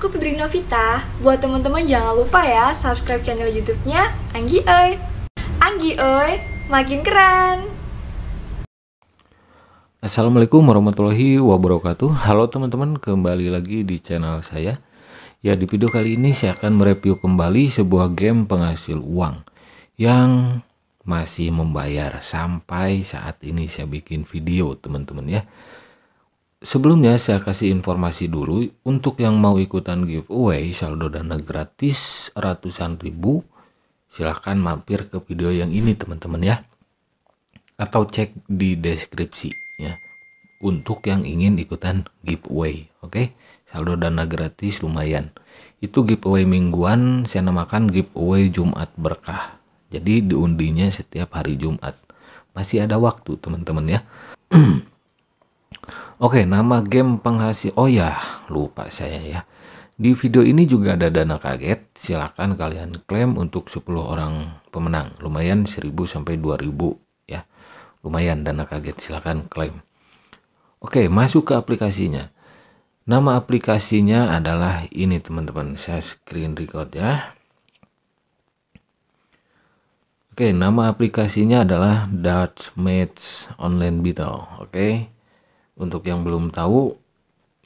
aku Febri Novita. Buat teman-teman jangan lupa ya subscribe channel YouTube-nya Anggi Oi. Anggi Oi, makin keren. Assalamualaikum warahmatullahi wabarakatuh. Halo teman-teman, kembali lagi di channel saya. Ya, di video kali ini saya akan mereview kembali sebuah game penghasil uang yang masih membayar sampai saat ini saya bikin video, teman-teman ya. Sebelumnya saya kasih informasi dulu untuk yang mau ikutan giveaway saldo dana gratis ratusan ribu silahkan mampir ke video yang ini teman-teman ya atau cek di deskripsi ya untuk yang ingin ikutan giveaway oke okay? saldo dana gratis lumayan itu giveaway mingguan saya namakan giveaway Jumat berkah jadi diundinya setiap hari Jumat masih ada waktu teman-teman ya Oke, nama game penghasil. Oh ya, lupa saya ya. Di video ini juga ada dana kaget. Silahkan kalian klaim untuk 10 orang pemenang. Lumayan 1000 sampai 2000 ya. Lumayan dana kaget, silahkan klaim. Oke, masuk ke aplikasinya. Nama aplikasinya adalah ini teman-teman. Saya screen record ya. Oke, nama aplikasinya adalah Dutch Match Online Beetle. Oke. Untuk yang belum tahu,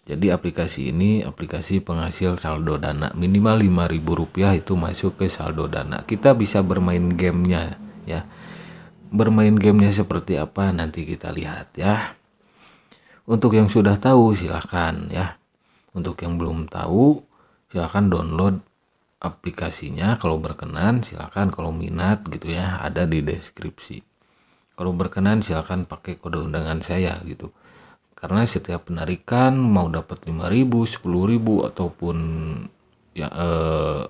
jadi aplikasi ini aplikasi penghasil saldo dana minimal Rp5.000 itu masuk ke saldo dana. Kita bisa bermain gamenya ya. Bermain gamenya seperti apa nanti kita lihat ya. Untuk yang sudah tahu silahkan ya. Untuk yang belum tahu silahkan download aplikasinya kalau berkenan silahkan kalau minat gitu ya ada di deskripsi. Kalau berkenan silahkan pakai kode undangan saya gitu karena setiap penarikan mau dapat 5000 10000 ataupun ya e,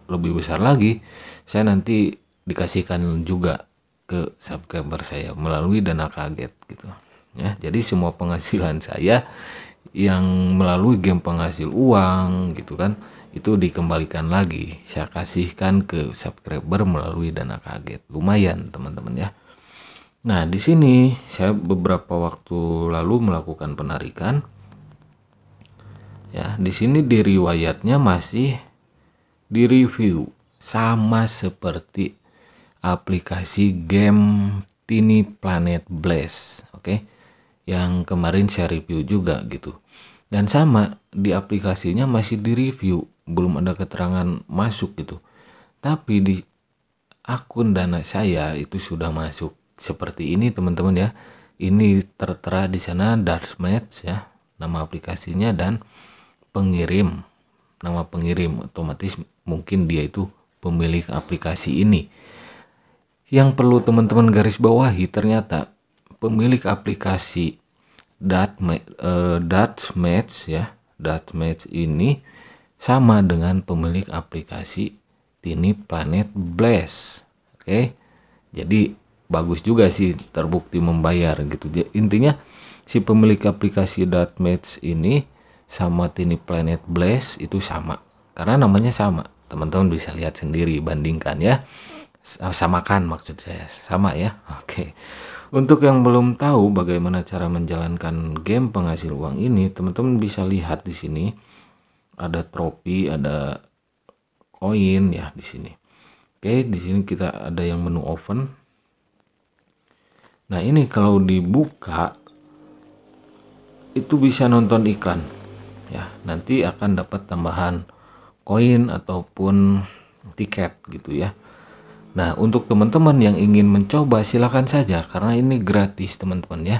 lebih besar lagi saya nanti dikasihkan juga ke subscriber saya melalui dana kaget gitu ya jadi semua penghasilan saya yang melalui game penghasil uang gitu kan itu dikembalikan lagi saya kasihkan ke subscriber melalui dana kaget lumayan teman-teman ya Nah, di sini saya beberapa waktu lalu melakukan penarikan. Ya, di sini di riwayatnya masih di review sama seperti aplikasi game Tiny Planet Blast, oke. Okay? Yang kemarin saya review juga gitu. Dan sama di aplikasinya masih di review, belum ada keterangan masuk gitu. Tapi di akun dana saya itu sudah masuk seperti ini teman-teman ya ini tertera di sana match ya nama aplikasinya dan pengirim nama pengirim otomatis mungkin dia itu pemilik aplikasi ini yang perlu teman-teman garis bawahi ternyata pemilik aplikasi dot eh, match ya dot match ini sama dengan pemilik aplikasi tini planet blast oke okay? jadi bagus juga sih terbukti membayar gitu dia intinya si pemilik aplikasi Match ini sama tini Planet Blast itu sama karena namanya sama teman-teman bisa lihat sendiri bandingkan ya eh, samakan maksud saya sama ya oke Untuk yang belum tahu bagaimana cara menjalankan game penghasil uang ini, teman-teman bisa lihat di sini ada trofi, ada koin ya di sini. Oke, di sini kita ada yang menu open. Nah ini kalau dibuka itu bisa nonton iklan ya nanti akan dapat tambahan koin ataupun tiket gitu ya nah untuk teman-teman yang ingin mencoba silahkan saja karena ini gratis teman-teman ya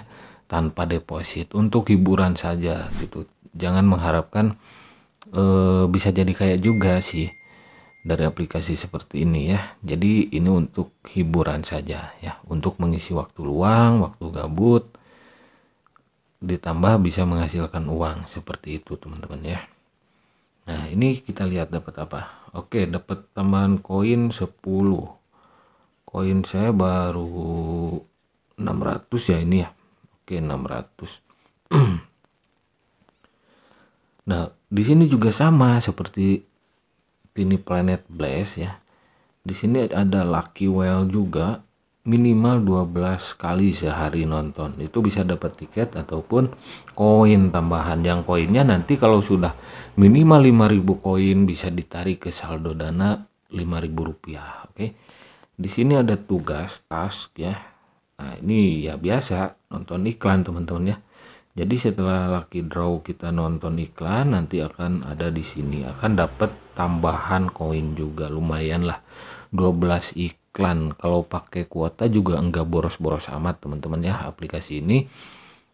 tanpa deposit untuk hiburan saja gitu jangan mengharapkan e, bisa jadi kayak juga sih dari aplikasi seperti ini ya. Jadi ini untuk hiburan saja ya, untuk mengisi waktu luang, waktu gabut. Ditambah bisa menghasilkan uang seperti itu, teman-teman ya. Nah, ini kita lihat dapat apa. Oke, dapat tambahan koin 10. Koin saya baru 600 ya ini ya. Oke, 600. nah, di sini juga sama seperti ini planet Blast ya. Di sini ada Lucky Well juga minimal 12 kali sehari nonton. Itu bisa dapat tiket ataupun koin tambahan. Yang koinnya nanti kalau sudah minimal 5000 koin bisa ditarik ke saldo dana 5000 rupiah. Oke. Di sini ada tugas task ya. Nah, ini ya biasa nonton iklan teman-teman ya. Jadi setelah lucky draw kita nonton iklan nanti akan ada di sini akan dapat tambahan koin juga lumayan lah 12 iklan kalau pakai kuota juga enggak boros-boros amat teman-teman ya aplikasi ini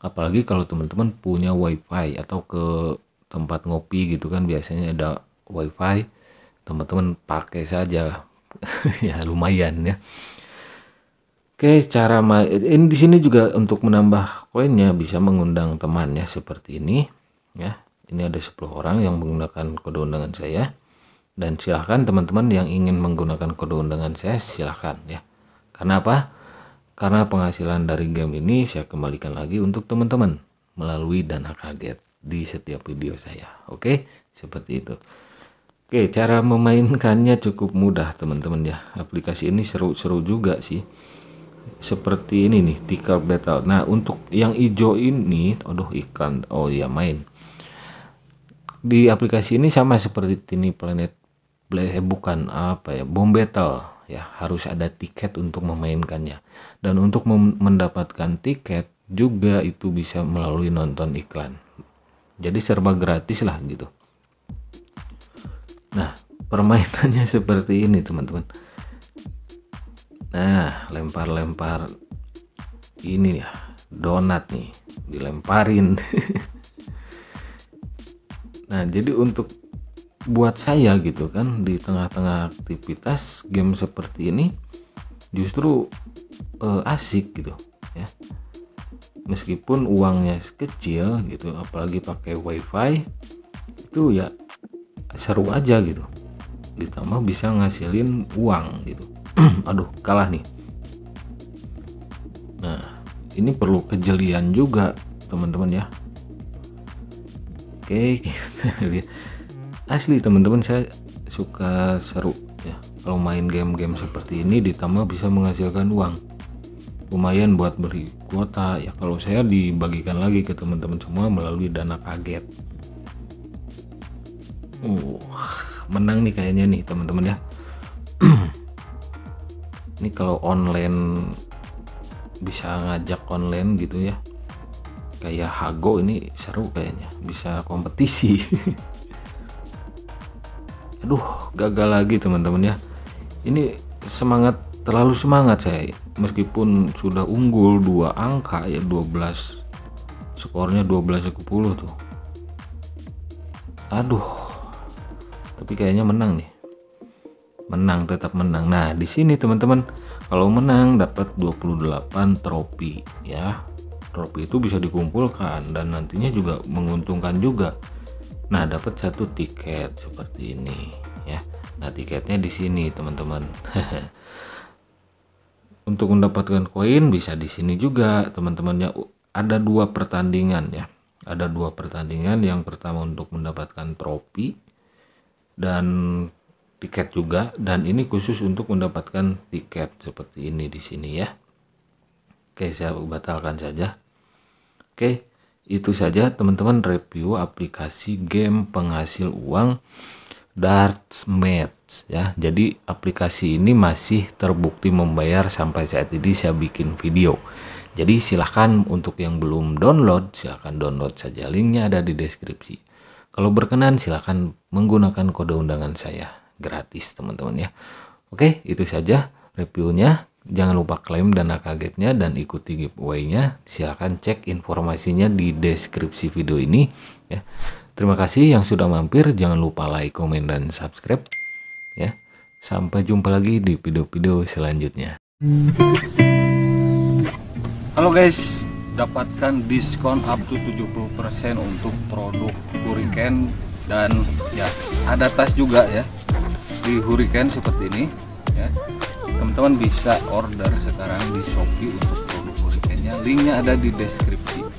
apalagi kalau teman-teman punya wifi atau ke tempat ngopi gitu kan biasanya ada wifi teman-teman pakai saja ya lumayan ya Oke, cara ini di sini juga untuk menambah koinnya bisa mengundang temannya seperti ini ya. Ini ada 10 orang yang menggunakan kode undangan saya. Dan silahkan teman-teman yang ingin menggunakan kode undangan saya silahkan ya. Karena apa? Karena penghasilan dari game ini saya kembalikan lagi untuk teman-teman melalui dana kaget di setiap video saya. Oke, seperti itu. Oke, cara memainkannya cukup mudah teman-teman ya. Aplikasi ini seru-seru juga sih seperti ini nih tikar betel. nah untuk yang hijau ini aduh ikan oh ya main di aplikasi ini sama seperti tini planet eh, bukan apa ya bom battle ya harus ada tiket untuk memainkannya dan untuk mendapatkan tiket juga itu bisa melalui nonton iklan jadi serba gratis lah gitu nah permainannya seperti ini teman-teman Nah, lempar-lempar ini ya, donat nih, dilemparin. nah, jadi untuk buat saya gitu kan di tengah-tengah aktivitas game seperti ini justru eh, asik gitu ya. Meskipun uangnya kecil gitu, apalagi pakai WiFi itu ya seru aja gitu. Ditambah bisa ngasilin uang gitu aduh kalah nih nah ini perlu kejelian juga teman-teman ya oke asli teman-teman saya suka seru ya kalau main game-game seperti ini ditambah bisa menghasilkan uang lumayan buat beli kuota ya kalau saya dibagikan lagi ke teman-teman semua melalui dana kaget uh menang nih kayaknya nih teman-teman ya ini kalau online bisa ngajak online gitu ya kayak Hago ini seru kayaknya bisa kompetisi aduh gagal lagi teman-teman ya ini semangat terlalu semangat saya meskipun sudah unggul dua angka ya 12 skornya 12 belas 10 tuh aduh tapi kayaknya menang nih menang tetap menang nah di sini teman-teman kalau menang dapat 28 trofi ya trofi itu bisa dikumpulkan dan nantinya juga menguntungkan juga nah dapat satu tiket seperti ini ya nah tiketnya di sini teman-teman untuk mendapatkan koin bisa di sini juga teman-temannya ada dua pertandingan ya ada dua pertandingan yang pertama untuk mendapatkan trofi dan tiket juga dan ini khusus untuk mendapatkan tiket seperti ini di sini ya. Oke, saya batalkan saja. Oke, itu saja teman-teman review aplikasi game penghasil uang Darts Match ya. Jadi aplikasi ini masih terbukti membayar sampai saat ini saya bikin video. Jadi silahkan untuk yang belum download silahkan download saja linknya ada di deskripsi. Kalau berkenan silahkan menggunakan kode undangan saya gratis teman-teman ya oke itu saja reviewnya jangan lupa klaim dana kagetnya dan ikuti giveaway-nya silahkan cek informasinya di deskripsi video ini ya terima kasih yang sudah mampir jangan lupa like komen dan subscribe ya sampai jumpa lagi di video-video selanjutnya halo guys dapatkan diskon up to 70% untuk produk Hurricane dan ya ada tas juga ya di hurricane seperti ini ya teman-teman bisa order sekarang di Shopee untuk produk hurricane linknya ada di deskripsi